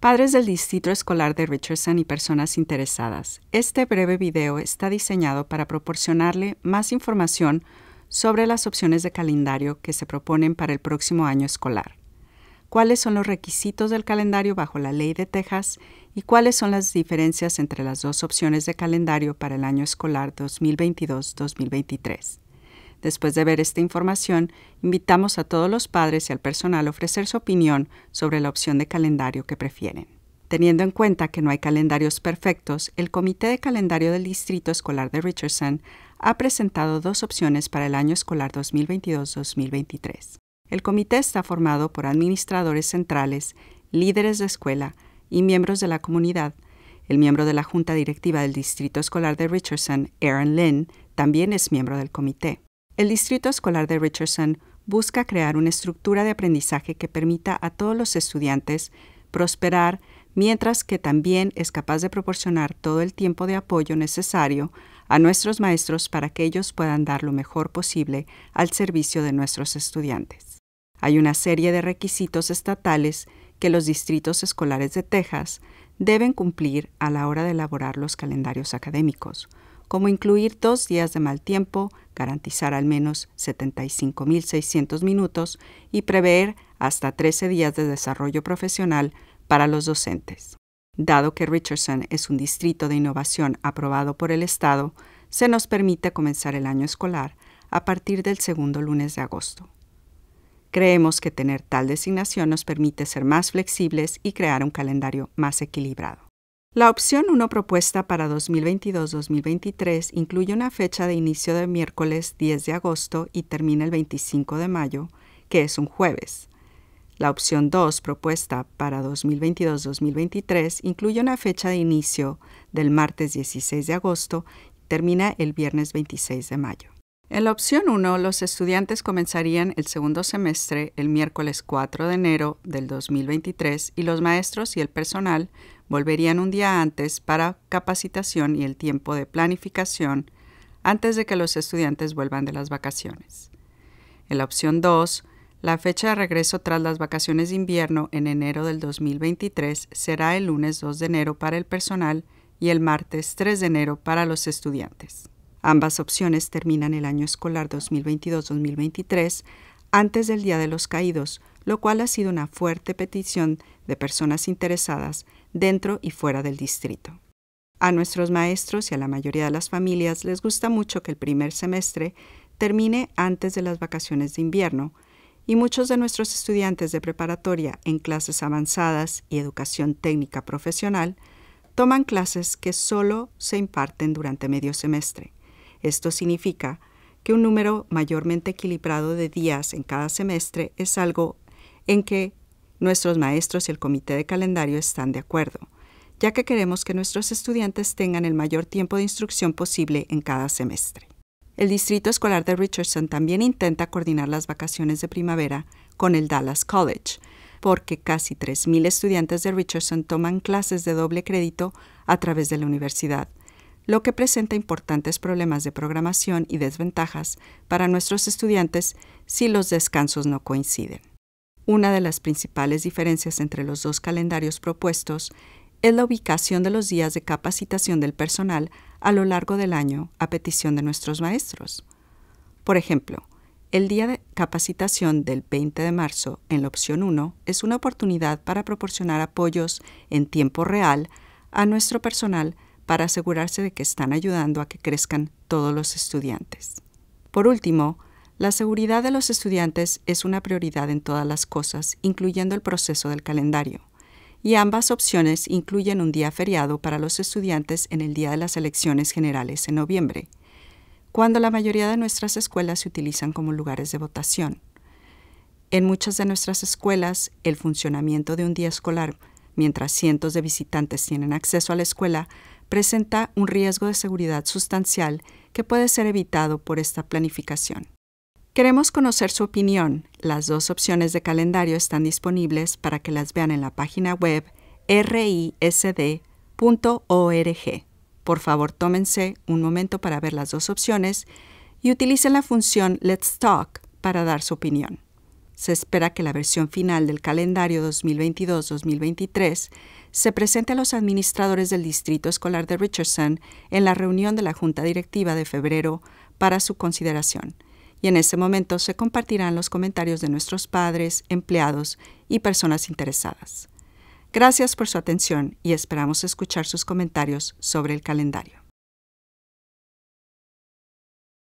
Padres del Distrito Escolar de Richardson y personas interesadas, este breve video está diseñado para proporcionarle más información sobre las opciones de calendario que se proponen para el próximo año escolar, cuáles son los requisitos del calendario bajo la ley de Texas y cuáles son las diferencias entre las dos opciones de calendario para el año escolar 2022-2023. Después de ver esta información, invitamos a todos los padres y al personal a ofrecer su opinión sobre la opción de calendario que prefieren. Teniendo en cuenta que no hay calendarios perfectos, el Comité de Calendario del Distrito Escolar de Richardson ha presentado dos opciones para el año escolar 2022-2023. El comité está formado por administradores centrales, líderes de escuela y miembros de la comunidad. El miembro de la Junta Directiva del Distrito Escolar de Richardson, Aaron Lynn, también es miembro del comité. El Distrito Escolar de Richardson busca crear una estructura de aprendizaje que permita a todos los estudiantes prosperar mientras que también es capaz de proporcionar todo el tiempo de apoyo necesario a nuestros maestros para que ellos puedan dar lo mejor posible al servicio de nuestros estudiantes. Hay una serie de requisitos estatales que los distritos escolares de Texas deben cumplir a la hora de elaborar los calendarios académicos, como incluir dos días de mal tiempo, garantizar al menos 75.600 minutos y prever hasta 13 días de desarrollo profesional para los docentes. Dado que Richardson es un distrito de innovación aprobado por el Estado, se nos permite comenzar el año escolar a partir del segundo lunes de agosto. Creemos que tener tal designación nos permite ser más flexibles y crear un calendario más equilibrado. La opción 1 propuesta para 2022-2023 incluye una fecha de inicio de miércoles 10 de agosto y termina el 25 de mayo, que es un jueves. La opción 2 propuesta para 2022-2023 incluye una fecha de inicio del martes 16 de agosto y termina el viernes 26 de mayo. En la opción 1, los estudiantes comenzarían el segundo semestre el miércoles 4 de enero del 2023 y los maestros y el personal volverían un día antes para capacitación y el tiempo de planificación antes de que los estudiantes vuelvan de las vacaciones. En la opción 2, la fecha de regreso tras las vacaciones de invierno en enero del 2023 será el lunes 2 de enero para el personal y el martes 3 de enero para los estudiantes. Ambas opciones terminan el año escolar 2022-2023 antes del Día de los Caídos, lo cual ha sido una fuerte petición de personas interesadas dentro y fuera del distrito. A nuestros maestros y a la mayoría de las familias les gusta mucho que el primer semestre termine antes de las vacaciones de invierno, y muchos de nuestros estudiantes de preparatoria en clases avanzadas y educación técnica profesional toman clases que solo se imparten durante medio semestre. Esto significa que un número mayormente equilibrado de días en cada semestre es algo en que nuestros maestros y el comité de calendario están de acuerdo, ya que queremos que nuestros estudiantes tengan el mayor tiempo de instrucción posible en cada semestre. El Distrito Escolar de Richardson también intenta coordinar las vacaciones de primavera con el Dallas College, porque casi 3.000 estudiantes de Richardson toman clases de doble crédito a través de la universidad, lo que presenta importantes problemas de programación y desventajas para nuestros estudiantes si los descansos no coinciden. Una de las principales diferencias entre los dos calendarios propuestos es la ubicación de los días de capacitación del personal a lo largo del año a petición de nuestros maestros. Por ejemplo, el día de capacitación del 20 de marzo en la opción 1 es una oportunidad para proporcionar apoyos en tiempo real a nuestro personal para asegurarse de que están ayudando a que crezcan todos los estudiantes. Por último, la seguridad de los estudiantes es una prioridad en todas las cosas, incluyendo el proceso del calendario. Y ambas opciones incluyen un día feriado para los estudiantes en el día de las elecciones generales en noviembre, cuando la mayoría de nuestras escuelas se utilizan como lugares de votación. En muchas de nuestras escuelas, el funcionamiento de un día escolar, mientras cientos de visitantes tienen acceso a la escuela, presenta un riesgo de seguridad sustancial que puede ser evitado por esta planificación. Queremos conocer su opinión. Las dos opciones de calendario están disponibles para que las vean en la página web risd.org. Por favor, tómense un momento para ver las dos opciones y utilicen la función Let's Talk para dar su opinión se espera que la versión final del calendario 2022-2023 se presente a los administradores del Distrito Escolar de Richardson en la reunión de la Junta Directiva de febrero para su consideración, y en ese momento se compartirán los comentarios de nuestros padres, empleados y personas interesadas. Gracias por su atención y esperamos escuchar sus comentarios sobre el calendario.